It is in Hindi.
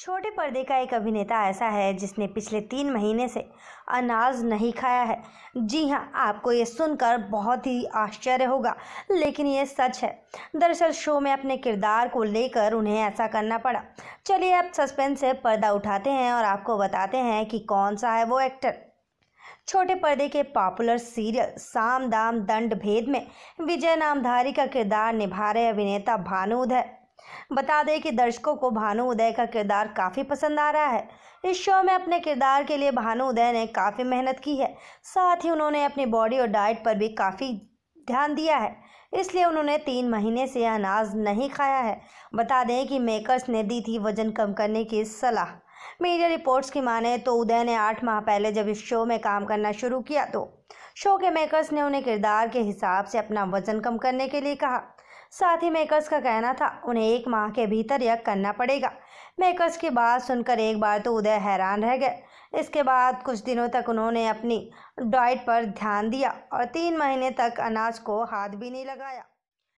छोटे पर्दे का एक अभिनेता ऐसा है जिसने पिछले तीन महीने से अनाज नहीं खाया है जी हाँ आपको ये सुनकर बहुत ही आश्चर्य होगा लेकिन ये सच है दरअसल शो में अपने किरदार को लेकर उन्हें ऐसा करना पड़ा चलिए आप सस्पेंस से पर्दा उठाते हैं और आपको बताते हैं कि कौन सा है वो एक्टर छोटे पर्दे के पॉपुलर सीरियल साम दाम दंड भेद में विजय नामधारी का किरदार निभा रहे अभिनेता भानुद है बता दें कि दर्शकों को भानु उदय का किरदार काफ़ी पसंद आ रहा है इस शो में अपने किरदार के लिए भानु उदय ने काफ़ी मेहनत की है साथ ही उन्होंने अपनी बॉडी और डाइट पर भी काफ़ी ध्यान दिया है इसलिए उन्होंने तीन महीने से अनाज नहीं खाया है बता दें कि मेकर्स ने दी थी वजन कम करने की सलाह मीडिया रिपोर्ट्स की माने तो उदय ने आठ माह पहले जब इस शो में काम करना शुरू किया तो शो के मेकर्स ने उन्हें किरदार के हिसाब से अपना वजन कम करने के लिए कहा साथ ही मेकर्स का कहना था उन्हें एक माह के भीतर यह करना पड़ेगा मेकर्स की बात सुनकर एक बार तो उदय हैरान रह गए इसके बाद कुछ दिनों तक उन्होंने अपनी डाइट पर ध्यान दिया और तीन महीने तक अनाज को हाथ भी नहीं लगाया